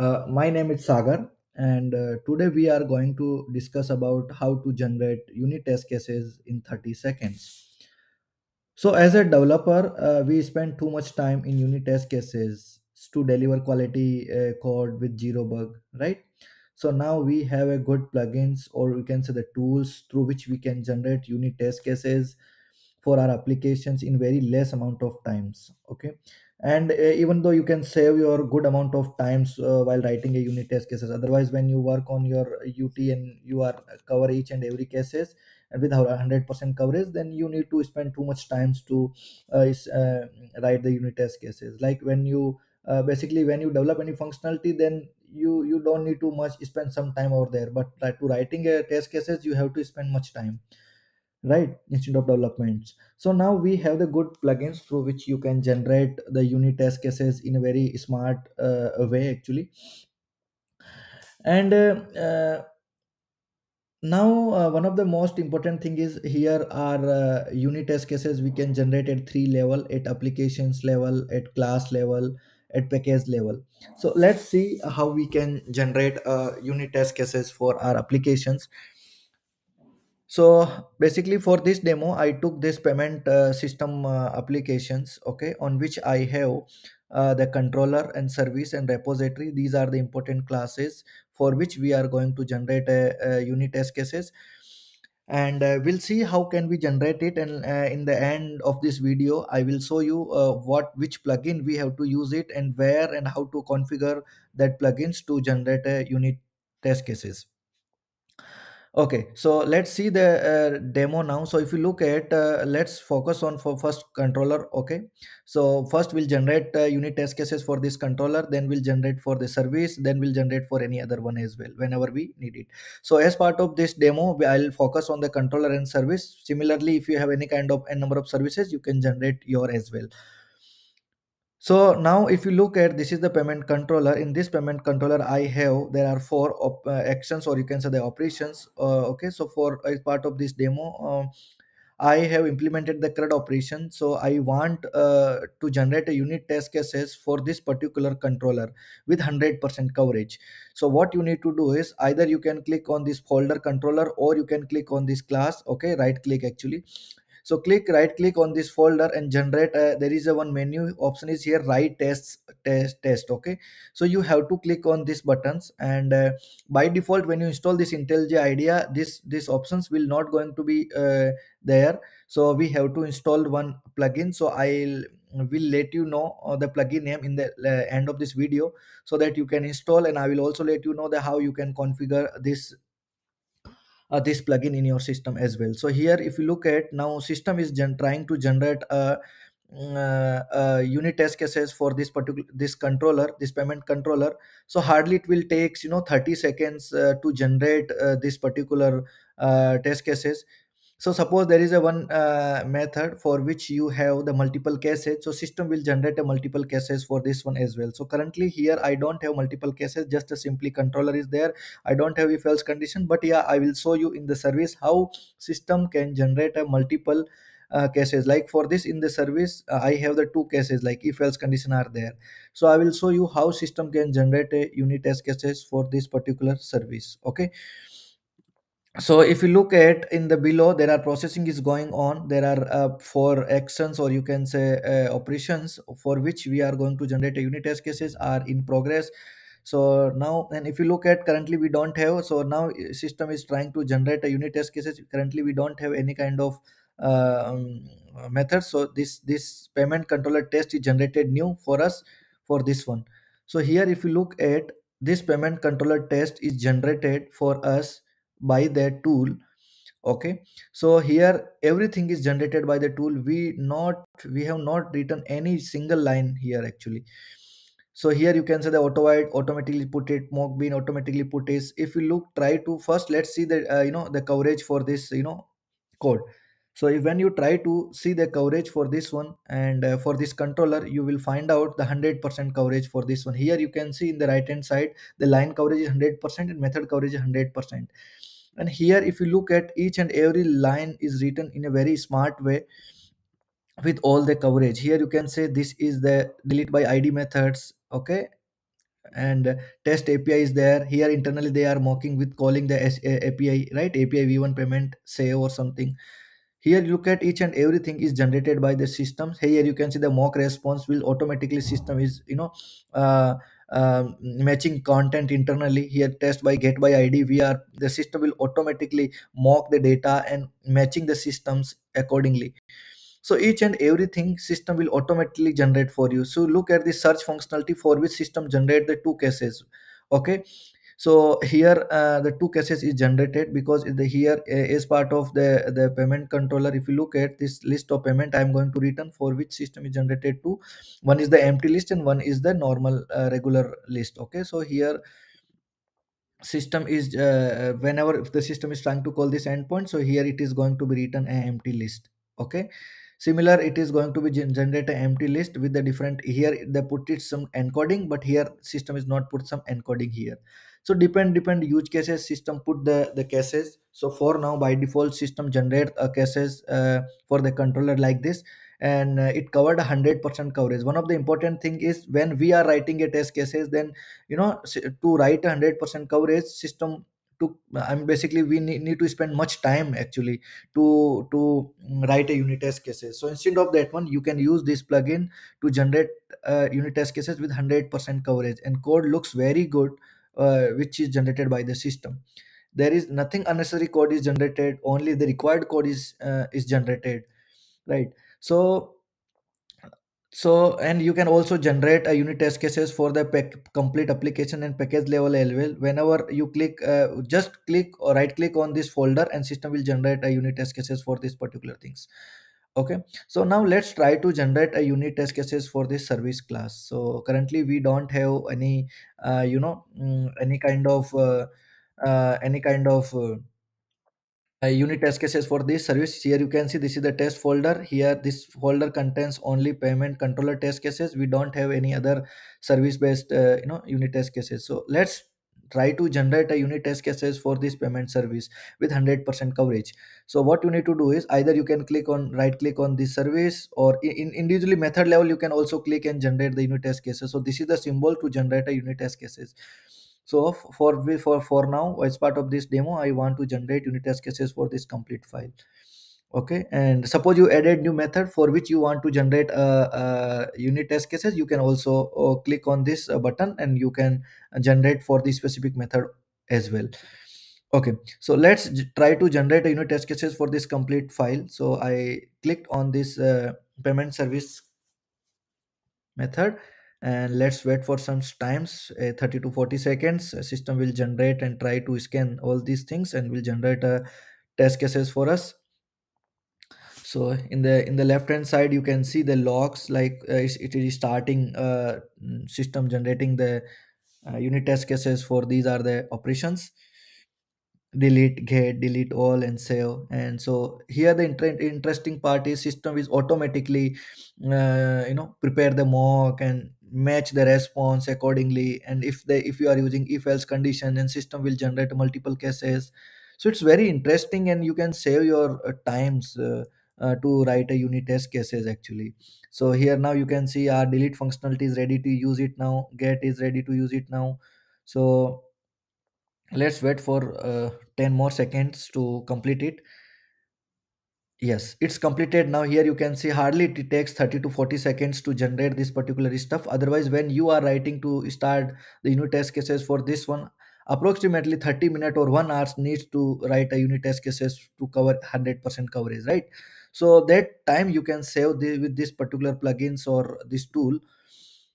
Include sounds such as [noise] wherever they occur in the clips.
Uh, my name is Sagar, and uh, today we are going to discuss about how to generate unit test cases in 30 seconds. So, as a developer, uh, we spend too much time in unit test cases to deliver quality uh, code with zero bug, right? So now we have a good plugins, or we can say the tools through which we can generate unit test cases for our applications in very less amount of times. Okay, and uh, even though you can save your good amount of times uh, while writing a unit test cases otherwise when you work on your ut and you are uh, cover each and every cases and uh, with 100% coverage then you need to spend too much times to uh, uh, write the unit test cases like when you basically when you develop any functionality then you you don't need to much spend some time over there but to writing a test cases you have to spend much time right instead of developments so now we have the good plugins through which you can generate the unit test cases in a very smart uh, way actually and uh, uh, now uh, one of the most important thing is here are uh, unit test cases we can generate at three level at applications level at class level at package level so let's see how we can generate uh, unit test cases for our applications so basically for this demo i took this payment uh, system uh, applications okay on which i have uh, the controller and service and repository these are the important classes for which we are going to generate a, a unit test cases and uh, we'll see how can we generate it and uh, in the end of this video i will show you uh, what which plugin we have to use it and where and how to configure that plugins to generate a unit test cases okay so let's see the uh, demo now so if you look at uh, let's focus on for first controller okay so first we'll generate uh, unit test cases for this controller then we'll generate for the service then we'll generate for any other one as well whenever we need it so as part of this demo i'll focus on the controller and service similarly if you have any kind of n number of services you can generate your as well so now if you look at this is the payment controller in this payment controller i have there are four op- uh, actions or you can say the operations uh, okay so for as uh, part of this demo uh, i have implemented the CRUD operation so i want uh, to generate a unit test cases for this particular controller with 100% coverage so what you need to do is either you can click on this folder controller or you can click on this class okay right click actually so click right click on this folder and generate a, there is a one menu option is here write tests test test okay so you have to click on these buttons and uh, by default when you install this intellij idea this this options will not going to be uh, there so we have to install one plugin so i'll will let you know uh, the plugin name in the uh, end of this video so that you can install and i will also let you know the how you can configure this uh, this plugin in your system as well so here if you look at now system is trying to generate a, mm, uh, uh, unit test cases for this particular this controller this payment controller so hardly it will takes you know 30 seconds uh, to generate uh, this particular uh, test cases so suppose there is a one uh, method for which you have the multiple cases so system will generate a multiple cases for this one as well so currently here i don't have multiple cases just a simply controller is there i don't have if else condition but yeah i will show you in the service how system can generate a multiple uh, cases like for this in the service uh, i have the two cases like if else condition are there so i will show you how system can generate a unit test cases for this particular service okay so if you look at in the below there are processing is going on there are uh, four actions or you can say uh, operations for which we are going to generate a unit test cases are in progress so now and if you look at currently we don't have so now uh, system is trying to generate a unit test cases currently we don't have any kind of uh, um, method so this this payment controller test is generated new for us for this one so here if you look at this payment controller test is generated for us by that tool okay so here everything is generated by the tool we not we have not written any single line here actually so here you can say the auto white automatically put it, Mockbean automatically put is. If you look, try to first let's see the uh, you know the coverage for this you know code. So if, when you try to see the coverage for this one and uh, for this controller, you will find out the 100% coverage for this one. Here you can see in the right hand side, the line coverage is 100% and method coverage is 100% and here if you look at each and every line is written in a very smart way with all the coverage here you can say this is the delete by id methods okay and test api is there here internally they are mocking with calling the api right api v1 payment save or something here look at each and everything is generated by the system here you can see the mock response will automatically system is you know uh, um, matching content internally here test by get by id we are the system will automatically mock the data and matching the systems accordingly so each and everything system will automatically generate for you so look at the search functionality for which system generate the two cases okay so here uh, the two cases is generated because the here uh, is part of the the payment controller if you look at this list of payment i am going to return for which system is generated to one is the empty list and one is the normal uh, regular list okay so here system is uh, uh whenever if the system is trying to call this endpoint so here it is going to be written an empty list okay similar it is going to be generate an empty list with the different here they put it some encoding but here system is not put some encoding here so depend depend use cases system put the the cases so for now by default system generate a cases uh, for the controller like this and uh, it covered 100% coverage one of the important thing is when we are writing a test cases then you know to write 100% coverage system to i mean basically we need, need to spend much time actually to to mm, write a unit test cases so instead of that one you can use this plugin to generate uh, unit test cases with 100% coverage and code looks very good uh, which is generated by the system there is nothing unnecessary code is generated only the required code is uh, is generated right so so and you can also generate a unit test cases for the complete application and package level level. whenever you click uh, just click or right click on this folder and system will generate a unit test cases for these particular things okay so now let's try to generate a unit test cases for this service class so currently we don't have any uh, you know mm, any kind of uh, uh, any kind of uh, unit test cases for this service here you can see this is the test folder here this folder contains only payment controller test cases we don't have any other service based uh, you know unit test cases so let's try to generate a unit test cases for this payment service with 100% coverage so what you need to do is either you can click on right click on this service or in, individually method level you can also click and generate the unit test cases so this is the symbol to generate a unit test cases so for for for now as part of this demo i want to generate unit test cases for this complete file okay and suppose you added new method for which you want to generate a, a unit test cases you can also uh, click on this uh, button and you can generate for the specific method as well okay so let's try to generate a unit test cases for this complete file so i clicked on this uh, payment service method and let's wait for some times 30 to 40 seconds a system will generate and try to scan all these things and will generate a test cases for us so in the in the left hand side you can see the logs like uh, it is starting uh, mm, system generating the uh, unit test cases for these are the operations delete get delete all and save and so here the inter interesting part is system is automatically uh, you know prepare the mock and match the response accordingly and if they if you are using if else condition then system will generate multiple cases so it's very interesting and you can save your uh, times uh, uh, to write a unit test cases actually so here now you can see our delete functionality is ready to use it now get is ready to use it now so let's wait for uh, 10 more seconds to complete it yes it's completed now here you can see hardly it takes 30 to 40 seconds to generate this particular stuff otherwise when you are writing to start the unit test cases for this one approximately 30 minute or 1 hours needs to write a unit test cases to cover 100% coverage right so that time you can save the, with this particular plugins or this tool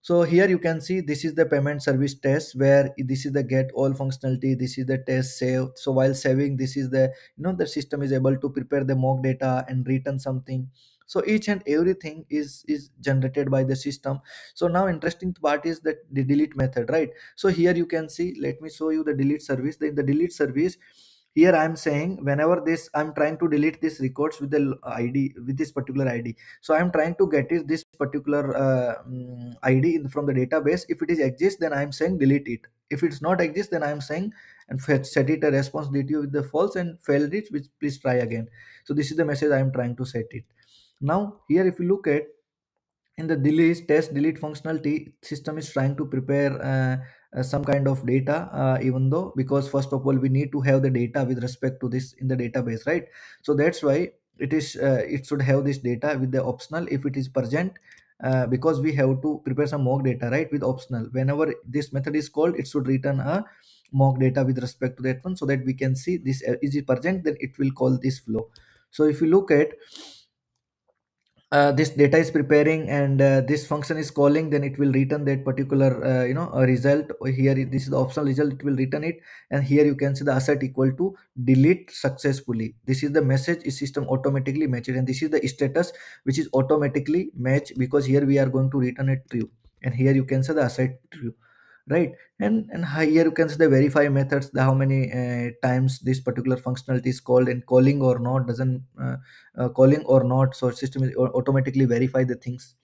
so here you can see this is the payment service test where this is the get all functionality this is the test save so while saving this is the you know the system is able to prepare the mock data and return something so each and everything is is generated by the system so now interesting part is that the delete method right so here you can see let me show you the delete service in the delete service here i'm saying whenever this i'm trying to delete this records with the id with this particular id so i'm trying to get it, this particular uh, mm, id in, from the database if it is exists then i'm saying delete it if it's not exist then i'm saying and fetch, set it a response responsibility with the false and failed it which please try again so this is the message i'm trying to set it now here if you look at in the delete test delete functionality system is trying to prepare uh, uh, some kind of data uh, even though because first of all we need to have the data with respect to this in the database right so that's why it is uh, it should have this data with the optional if it is present uh, because we have to prepare some mock data right with optional whenever this method is called it should return a mock data with respect to that one so that we can see this uh, is it present then it will call this flow so if you look at uh, this data is preparing and uh, this function is calling then it will return that particular uh, you know uh, result oh, here this is the optional result it will return it and here you can see the asset equal to delete successfully this is the message system automatically matches and this is the status which is automatically matched because here we are going to return to true and here you can see the to true right and and here you can see the verify methods the how many uh, times this particular functionality is called and calling or not doesn't uh, uh, calling or not so system is automatically verify the things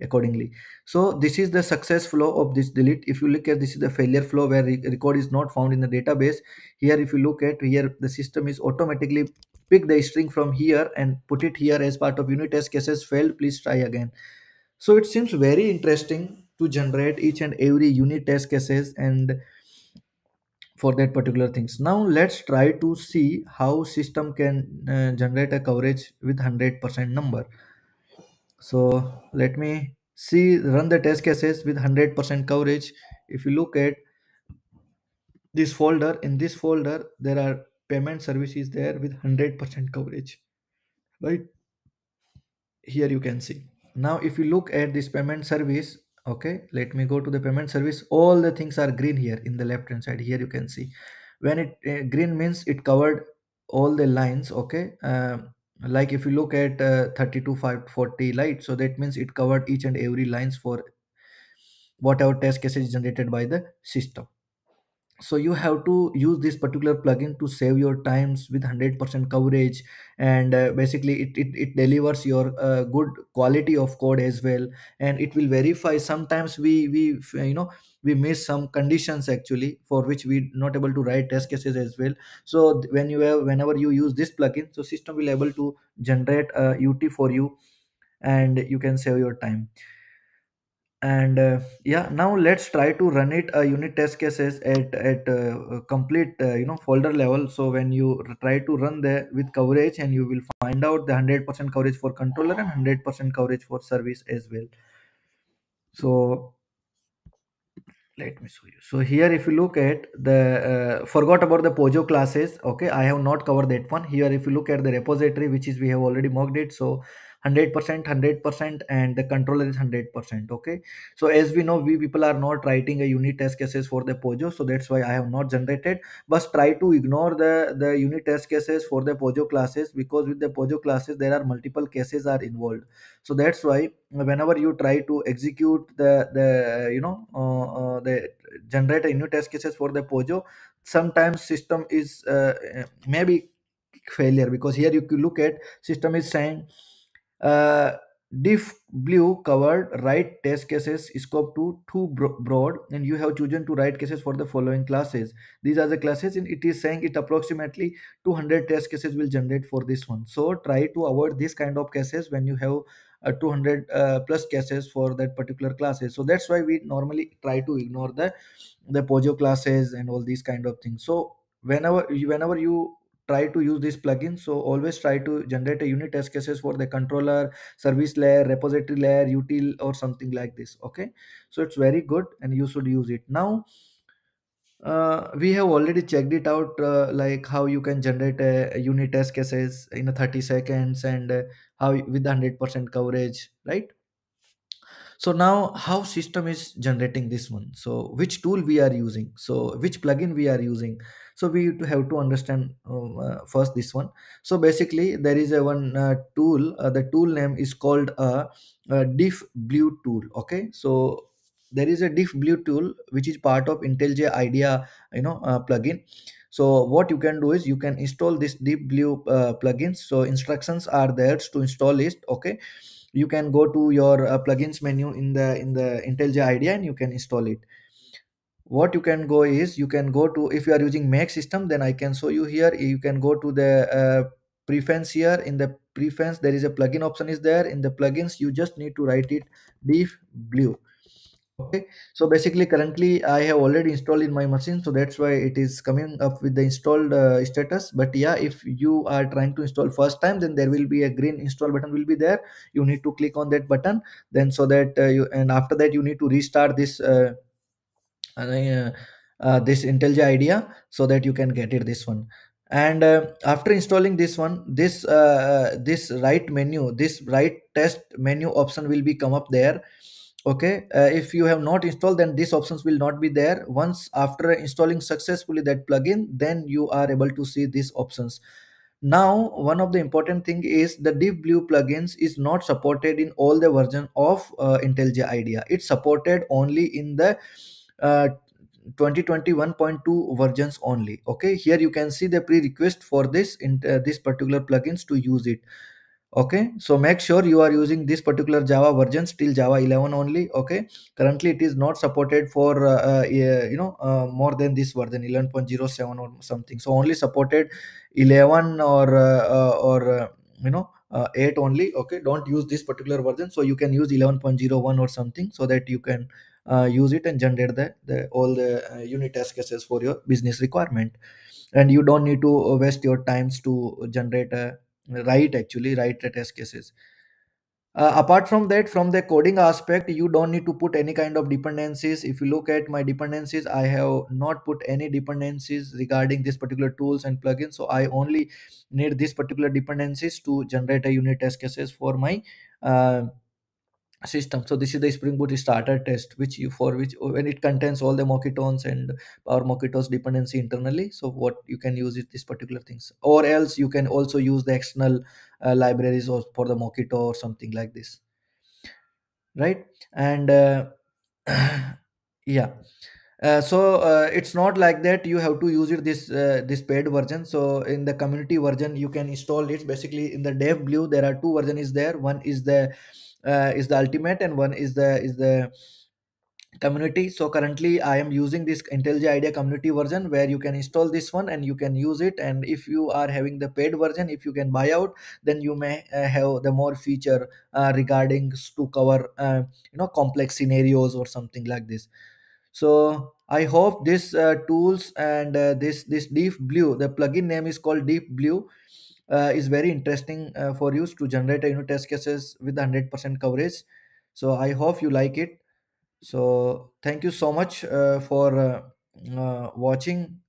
accordingly so this is the success flow of this delete if you look at this is the failure flow where record is not found in the database here if you look at here the system is automatically pick the string from here and put it here as part of unit test cases failed please try again so it seems very interesting to generate each and every unit test cases and for that particular things now let's try to see how system can uh, generate a coverage with 100% number so let me see run the test cases with 100% coverage if you look at this folder in this folder there are payment services there with 100% coverage right here you can see now if you look at this payment service okay let me go to the payment service all the things are green here in the left hand side here you can see when it uh, green means it covered all the lines okay uh, like if you look at uh, 32 540 light so that means it covered each and every lines for whatever test cases generated by the system so you have to use this particular plugin to save your times with 100% coverage and uh, basically it, it, it delivers your uh, good quality of code as well and it will verify sometimes we we you know we miss some conditions actually for which we not able to write test cases as well so when you have whenever you use this plugin so system will able to generate a ut for you and you can save your time and uh, yeah now let's try to run it uh, unit test cases at at uh, complete uh, you know folder level so when you try to run there with coverage and you will find out the 100% coverage for controller and 100% coverage for service as well so let me show you so here if you look at the uh, forgot about the pojo classes okay i have not covered that one here if you look at the repository which is we have already mocked it so 100% 100% and the controller is 100% okay so as we know we people are not writing a unit test cases for the pojo so that's why i have not generated but try to ignore the the unit test cases for the pojo classes because with the pojo classes there are multiple cases are involved so that's why whenever you try to execute the the you know uh, uh, the generate a unit test cases for the pojo sometimes system is uh, maybe failure because here you look at system is saying uh, diff blue covered write test cases scope to too broad and you have chosen to write cases for the following classes these are the classes and it is saying it approximately 200 test cases will generate for this one so try to avoid this kind of cases when you have uh, 200 uh, plus cases for that particular classes so that's why we normally try to ignore the the pojo classes and all these kind of things so whenever whenever you try to use this plugin so always try to generate a unit test cases for the controller service layer repository layer util or something like this okay so it's very good and you should use it now uh, we have already checked it out uh, like how you can generate a, a unit test cases in 30 seconds and uh, how with the 100% coverage right so now how system is generating this one so which tool we are using so which plugin we are using so we have to understand um, uh, first this one so basically there is a one uh, tool uh, the tool name is called a, a diff blue tool okay so there is a diff blue tool which is part of intellij idea you know uh, plugin so what you can do is you can install this deep blue uh, plugins so instructions are there to install it okay you can go to your uh, plugins menu in the in the IntelliJ IDEA and you can install it. What you can go is you can go to if you are using Mac system then I can show you here you can go to the uh, prefence here in the prefence there is a plugin option is there in the plugins you just need to write it Beef blue okay so basically currently i have already installed in my machine so that's why it is coming up with the installed uh, status but yeah if you are trying to install first time then there will be a green install button will be there you need to click on that button then so that uh, you and after that you need to restart this uh, uh, uh, uh this intellij idea so that you can get it this one and uh, after installing this one this uh, this right menu this right test menu option will be come up there okay uh, if you have not installed then these options will not be there once after installing successfully that plugin then you are able to see these options now one of the important thing is the deep blue plugins is not supported in all the version of uh, intellij idea it's supported only in the uh, 2021.2 versions only okay here you can see the pre-request for this in uh, this particular plugins to use it okay so make sure you are using this particular java version still java 11 only okay currently it is not supported for uh, uh, you know uh, more than this version 11.07 or something so only supported 11 or uh, uh, or uh, you know 8 only okay don't use this particular version so you can use 11.01 or something so that you can use it and generate the, the all the unit test cases for your business requirement and you don't need to waste your times to generate a right actually right test cases uh, apart from that from the coding aspect you don't need to put any kind of dependencies if you look at my dependencies i have not put any dependencies regarding this particular tools and plugins so i only need these particular dependencies to generate a unit test cases for my uh, system so this is the spring boot starter test which you for which oh, when it contains all the mockitones and our mockitones dependency internally so what you can use it these particular things or else you can also use the external uh, libraries or for the mockito or something like this right and uh, [clears throat] yeah uh, so uh, it's not like that you have to use it this uh, this paid version so in the community version you can install it basically in the dev blue there are two versions is there one is the uh, is the ultimate and one is the is the community so currently i am using this intellij idea community version where you can install this one and you can use it and if you are having the paid version if you can buy out then you may uh, have the more feature uh, regarding to cover uh, you know complex scenarios or something like this so i hope this uh, tools and uh, this this deep blue the plugin name is called deep blue uh, is very interesting uh, for you to generate a unit test cases with 100% coverage so i hope you like it so thank you so much uh, for uh, uh, watching